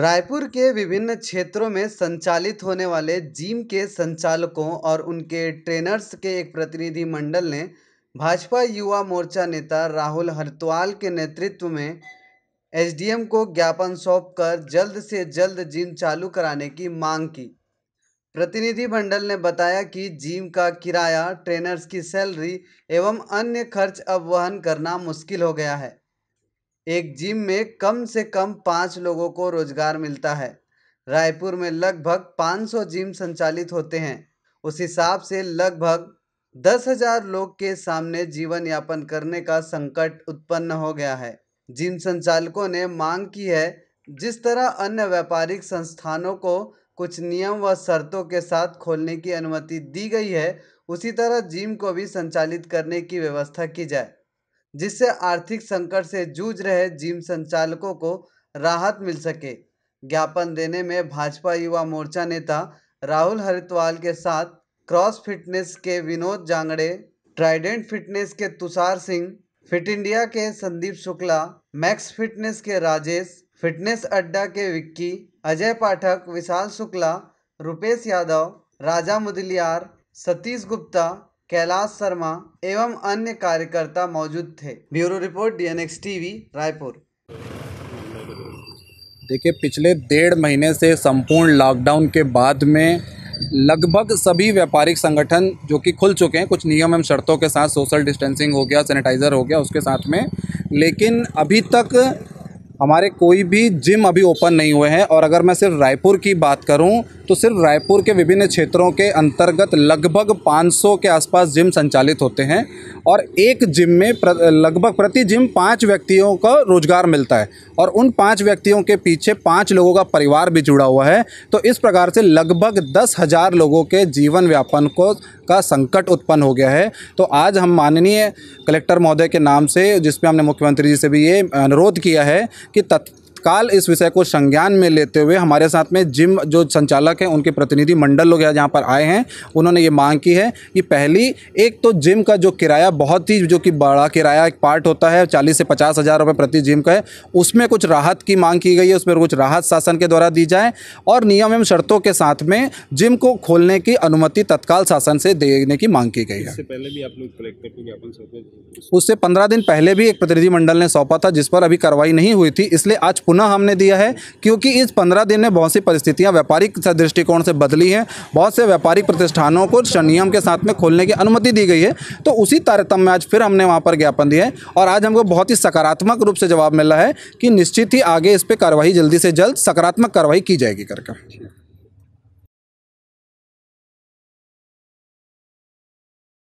रायपुर के विभिन्न क्षेत्रों में संचालित होने वाले जिम के संचालकों और उनके ट्रेनर्स के एक प्रतिनिधि मंडल ने भाजपा युवा मोर्चा नेता राहुल हरतवाल के नेतृत्व में एसडीएम को ज्ञापन सौंपकर जल्द से जल्द जिम चालू कराने की मांग की प्रतिनिधि मंडल ने बताया कि जिम का किराया ट्रेनर्स की सैलरी एवं अन्य खर्च अब वहन करना मुश्किल हो गया है एक जिम में कम से कम पाँच लोगों को रोजगार मिलता है रायपुर में लगभग 500 जिम संचालित होते हैं उस हिसाब से लगभग दस हजार लोग के सामने जीवन यापन करने का संकट उत्पन्न हो गया है जिम संचालकों ने मांग की है जिस तरह अन्य व्यापारिक संस्थानों को कुछ नियम व शर्तों के साथ खोलने की अनुमति दी गई है उसी तरह जिम को भी संचालित करने की व्यवस्था की जाए जिससे आर्थिक संकट से जूझ रहे जिम संचालकों को राहत मिल सके ज्ञापन देने में भाजपा युवा मोर्चा नेता राहुल हरितवाल के साथ क्रॉस फिटनेस के विनोद जांगड़े ट्राइडेंट फिटनेस के तुषार सिंह फिट इंडिया के संदीप शुक्ला मैक्स फिटनेस के राजेश फिटनेस अड्डा के विक्की अजय पाठक विशाल शुक्ला रुपेश यादव राजा मुदलियार सतीश गुप्ता कैलाश शर्मा एवं अन्य कार्यकर्ता मौजूद थे bureau report DNX TV Raipur देखिए पिछले डेढ़ महीने से संपूर्ण लॉकडाउन के बाद में लगभग सभी व्यापारिक संगठन जो कि खुल चुके हैं कुछ नियम एवं शर्तों के साथ सोशल डिस्टेंसिंग हो गया सैनिटाइज़र हो गया उसके साथ में लेकिन अभी तक हमारे कोई भी जिम अभी ओपन नहीं हुए हैं और अगर मैं सिर्फ रायपुर की बात करूं तो सिर्फ रायपुर के विभिन्न क्षेत्रों के अंतर्गत लगभग 500 के आसपास जिम संचालित होते हैं और एक जिम में प्र, लगभग प्रति जिम पाँच व्यक्तियों का रोजगार मिलता है और उन पाँच व्यक्तियों के पीछे पाँच लोगों का परिवार भी जुड़ा हुआ है तो इस प्रकार से लगभग दस हज़ार लोगों के जीवन व्यापन को का संकट उत्पन्न हो गया है तो आज हम माननीय कलेक्टर महोदय के नाम से जिसमें हमने मुख्यमंत्री जी से भी ये अनुरोध किया है कि तत् तत्काल इस विषय को संज्ञान में लेते हुए हमारे साथ में जिम जो संचालक हैं उनके प्रतिनिधि मंडल लोग यहाँ पर आए हैं उन्होंने ये मांग की है कि पहली एक तो जिम का जो किराया बहुत ही जो कि बड़ा किराया एक पार्ट होता है चालीस से पचास हज़ार रुपये प्रति जिम का है उसमें कुछ राहत की मांग की गई है उसमें कुछ राहत शासन के द्वारा दी जाए और नियम एवं शर्तों के साथ में जिम को खोलने की अनुमति तत्काल शासन से देने की मांग की गई है उससे पंद्रह दिन पहले भी एक प्रतिनिधिमंडल ने सौंपा था जिस पर अभी कार्रवाई नहीं हुई थी इसलिए आज पुनः हमने दिया है क्योंकि इस पंद्रह दिन में बहुत सी परिस्थितियाँ व्यापारिक दृष्टिकोण से बदली हैं बहुत से व्यापारिक प्रतिष्ठानों को संयम के साथ में खोलने की अनुमति दी गई है तो उसी तारतम्य में आज फिर हमने वहाँ पर ज्ञापन दिया है और आज हमको बहुत ही सकारात्मक रूप से जवाब मिला है कि निश्चित ही आगे इस पर कार्रवाई जल्दी से जल्द सकारात्मक कार्रवाई की जाएगी करके